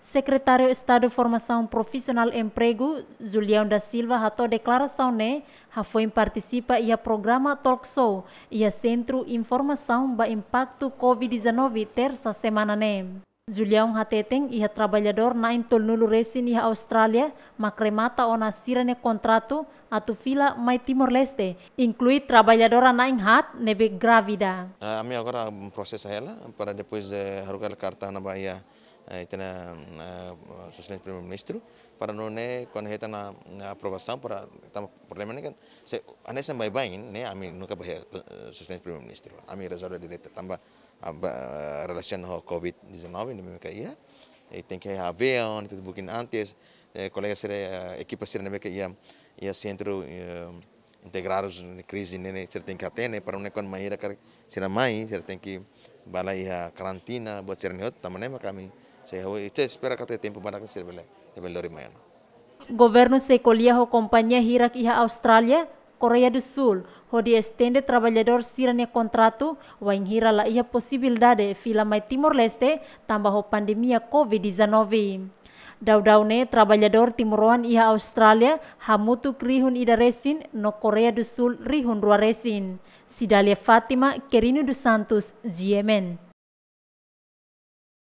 Secretário Estado de Formação Profissional Emprego, Julião da Silva, ratou declaração né, a foi participa ia programa Talk Show ia Centro Informação ba Impacto Covid-19 terça semana ne. Julião Hateteng ia trabalhador na intol nulu resin ia Austrália, macremata ona sirane contrato atu fila mai Timor Leste, inclui trabalhadora na hat nebe gravida. Uh, ah, agora proses ela para depois de uh, carta na Bahia. iतना excelente primeiro-ministro para não é quando está na aprovação para estamos problema né se anessa mai bain né mim nunca o excelente primeiro-ministro a ami resolve direto tamba relação ao covid-19 né me caía e tem que haver on tudo bukin antes colega será equipa será né me caía e centro integrados na crise né se tem que atender para não é quando maneira será mais se tem que balai a quarentena buat serniot tamanema kami se usted espera que tiempo para que se vele el mañana. Governo Secolia o companhia Hirak iha Australia, Korea do Sul, onde estende trabalhador sirane contrato, o inhira la ia possibilidade fila mai Timor-Leste tambah ho pandemia COVID-19. Daudau-ne trabalhador timoruan iha Australia hamutu krihun ida resin no Korea do Sul rihun rua resin. Sidalia Fatima Kerinu dos Santos, Yemen.